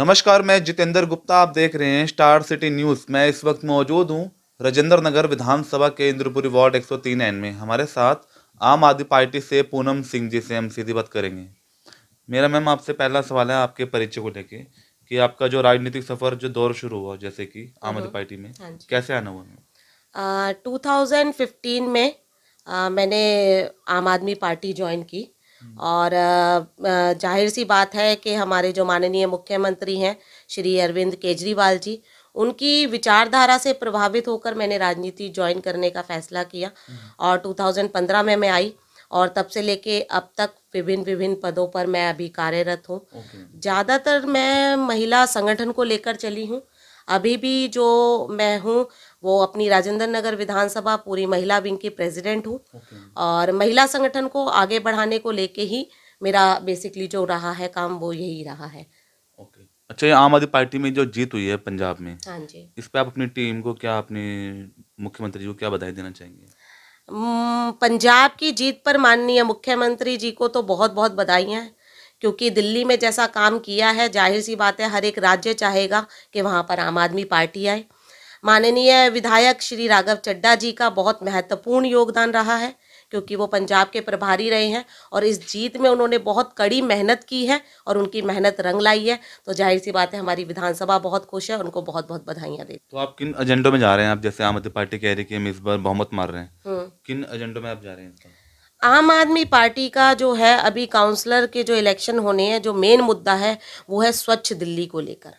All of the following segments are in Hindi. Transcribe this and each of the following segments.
नमस्कार मैं जितेंद्र गुप्ता आप देख रहे हैं स्टार सिटी न्यूज़ मैं इस वक्त मौजूद हूं राजेंद्र नगर विधानसभा के इंद्रपुरी वार्ड तीन एन में हमारे साथ आम आदमी पार्टी से पूनम सिंह जी से हम सीधी बात करेंगे मेरा मैम आपसे पहला सवाल है आपके परिचय को लेके कि आपका जो राजनीतिक सफ़र जो दौर शुरू हुआ जैसे कि आम आदमी हम्म। पार्टी में हाँ कैसे आना हुआ टू थाउजेंड में आ, मैंने आम आदमी पार्टी ज्वाइन की हम्म। और जाहिर सी बात है कि हमारे जो माननीय मुख्यमंत्री हैं श्री अरविंद केजरीवाल जी उनकी विचारधारा से प्रभावित होकर मैंने राजनीति ज्वाइन करने का फैसला किया हम्म। और 2015 में मैं आई और तब से लेके अब तक विभिन्न विभिन्न पदों पर मैं अभी कार्यरत हूँ ज़्यादातर मैं महिला संगठन को लेकर चली हूँ अभी भी जो मैं हूँ वो अपनी राजेंद्र नगर विधानसभा पूरी महिला विंग की प्रेसिडेंट हूँ okay. और महिला संगठन को आगे बढ़ाने को लेके ही मेरा बेसिकली जो रहा है काम वो यही रहा है okay. अच्छा ये आम आदमी पार्टी में जो जीत हुई है पंजाब में हाँ जी इस पर आप अपनी टीम को क्या अपने मुख्यमंत्री जी को क्या बधाई देना चाहेंगे पंजाब की जीत पर माननीय मुख्यमंत्री जी को तो बहुत बहुत बधाइयाँ हैं क्योंकि दिल्ली में जैसा काम किया है जाहिर सी बात है हर एक राज्य चाहेगा कि वहाँ पर आम आदमी पार्टी आए माननीय विधायक श्री राघव चड्डा जी का बहुत महत्वपूर्ण योगदान रहा है क्योंकि वो पंजाब के प्रभारी रहे हैं और इस जीत में उन्होंने बहुत कड़ी मेहनत की है और उनकी मेहनत रंग लाई है तो जाहिर सी बात है हमारी विधानसभा बहुत खुश है उनको बहुत बहुत बधाइयाँ देती तो आप किन एजेंडों में जा रहे हैं आप जैसे आम आदमी पार्टी कह रही है कि हम इस बार बहुमत मार रहे हैं हम्म। किन एजेंडों में आप जा रहे हैं आम आदमी पार्टी का जो है अभी काउंसलर के जो इलेक्शन होने हैं जो मेन मुद्दा है वो है स्वच्छ दिल्ली को लेकर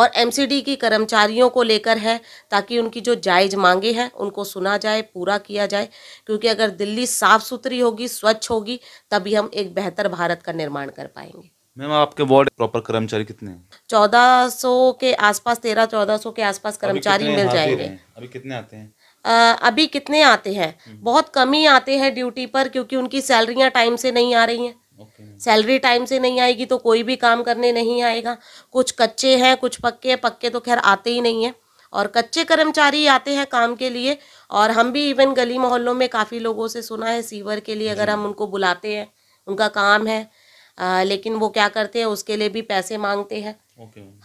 और एमसीडी की कर्मचारियों को लेकर है ताकि उनकी जो जायज़ मांगे हैं उनको सुना जाए पूरा किया जाए क्योंकि अगर दिल्ली साफ़ सुथरी होगी स्वच्छ होगी तभी हम एक बेहतर भारत का निर्माण कर पाएंगे मैम आपके वार्ड प्रॉपर कर्मचारी कितने हैं चौदह सौ के आसपास तेरह चौदह सौ के आसपास कर्मचारी मिल जाएंगे अभी कितने आते हैं अभी कितने आते हैं हम्म। बहुत कम ही आते हैं ड्यूटी पर क्योंकि उनकी सैलरियाँ टाइम से नहीं आ रही हैं सैलरी टाइम से नहीं आएगी तो कोई भी काम करने नहीं आएगा कुछ कच्चे हैं कुछ पक्के हैं पक्के तो खैर आते ही नहीं हैं और कच्चे कर्मचारी आते हैं काम के लिए और हम भी इवन गली मोहल्लों में काफ़ी लोगों से सुना है सीवर के लिए अगर हम उनको बुलाते हैं उनका काम है आ, लेकिन वो क्या करते हैं उसके लिए भी पैसे मांगते हैं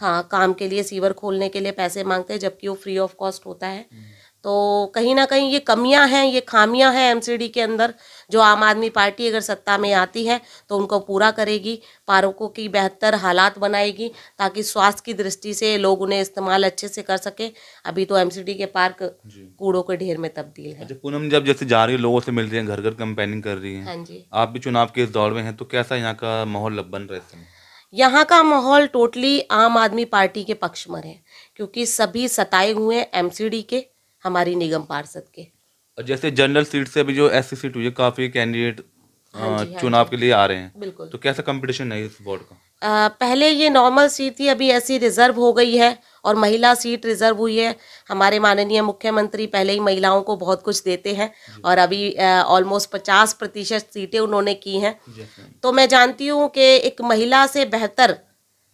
हाँ काम के लिए सीवर खोलने के लिए पैसे मांगते हैं जबकि वो फ्री ऑफ कॉस्ट होता है हम्म। तो कहीं ना कहीं ये कमियां हैं ये खामियां हैं एमसीडी के अंदर जो आम आदमी पार्टी अगर सत्ता में आती है तो उनको पूरा करेगी पार्कों की बेहतर हालात बनाएगी ताकि स्वास्थ्य की दृष्टि से लोग उन्हें इस्तेमाल अच्छे से कर सके अभी तो एमसीडी के पार्क कूड़ों के ढेर में तब्दील है अच्छा, पूनम जब जैसे जा रही है लोगों से मिल रही है घर घर कंपेनिंग कर रही है हाँ जी आप भी चुनाव के इस दौर में हैं तो कैसा यहाँ का माहौल बन रहे है यहाँ का माहौल टोटली आम आदमी पार्टी के पक्ष में है क्योंकि सभी सताए हुए हैं एमसीडी के हमारी निगम पार्षद के और जैसे जनरल सीट से अभी जो एस सी सीट हुई है काफ़ी कैंडिडेट हाँ चुनाव के लिए आ रहे हैं बिल्कुल तो कैसा कंपटीशन है इस बोर्ड का आ, पहले ये नॉर्मल सीट थी अभी ऐसी रिजर्व हो गई है और महिला सीट रिजर्व हुई है हमारे माननीय मुख्यमंत्री पहले ही महिलाओं को बहुत कुछ देते हैं और अभी ऑलमोस्ट पचास प्रतिशत सीटें उन्होंने की हैं तो मैं जानती हूँ कि एक महिला से बेहतर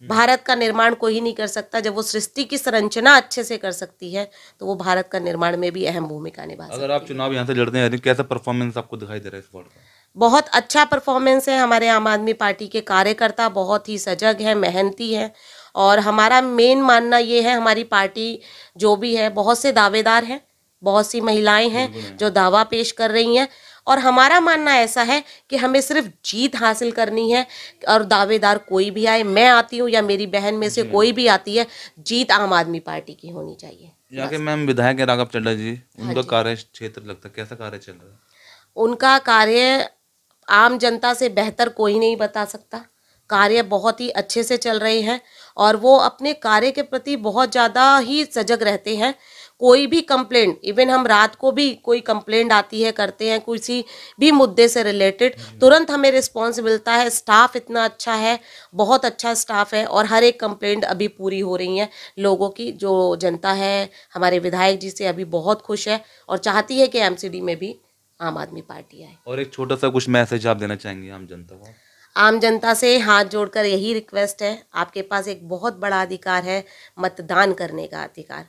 हम्म। भारत का निर्माण कोई नहीं कर सकता जब वो सृष्टि की संरचना अच्छे से कर सकती है तो वो भारत का निर्माण में भी अहम भूमिका निभा अगर आप चुनाव यहाँ से लड़ने हैं कैसा परफॉर्मेंस आपको दिखाई दे रहा है इस बार बहुत अच्छा परफॉर्मेंस है हमारे आम आदमी पार्टी के कार्यकर्ता बहुत ही सजग हैं मेहनती हैं और हमारा मेन मानना ये है हमारी पार्टी जो भी है बहुत से दावेदार हैं बहुत सी महिलाएं हैं जो दावा पेश कर रही हैं और हमारा मानना ऐसा है कि हमें सिर्फ जीत हासिल करनी है और दावेदार कोई भी आए मैं आती हूँ या मेरी बहन में से कोई भी आती है जीत आम आदमी पार्टी की होनी चाहिए मैम विधायक राघव चड्डा जी हाँ उनका कार्य क्षेत्र लगता है कैसा कार्य चल रहा है उनका कार्य आम जनता से बेहतर कोई नहीं बता सकता कार्य बहुत ही अच्छे से चल रहे हैं और वो अपने कार्य के प्रति बहुत ज़्यादा ही सजग रहते हैं कोई भी कंप्लेंट इवन हम रात को भी कोई कंप्लेंट आती है करते हैं किसी भी मुद्दे से रिलेटेड हम्म। तुरंत हमें रिस्पॉन्स मिलता है स्टाफ इतना अच्छा है बहुत अच्छा स्टाफ है और हर एक कंप्लेंट अभी पूरी हो रही है लोगों की जो जनता है हमारे विधायक जी से अभी बहुत खुश है और चाहती है कि एम में भी आम आदमी पार्टी आए और एक छोटा सा कुछ मैसेज आप देना चाहेंगे आम जनता को आम जनता से हाथ जोड़कर यही रिक्वेस्ट है आपके पास एक बहुत बड़ा अधिकार है मतदान करने का अधिकार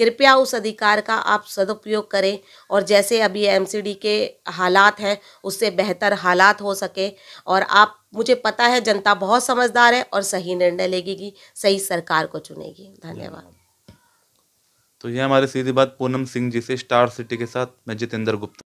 कृपया उस अधिकार का आप सदुपयोग करें और जैसे अभी एमसीडी के हालात हैं उससे बेहतर हालात हो सके और आप मुझे पता है जनता बहुत समझदार है और सही निर्णय लेगी सही सरकार को चुनेगी धन्यवाद तो यह हमारे सीधी बात पूनम सिंह जी से स्टार सिटी के साथ मैं जितेंद्र गुप्ता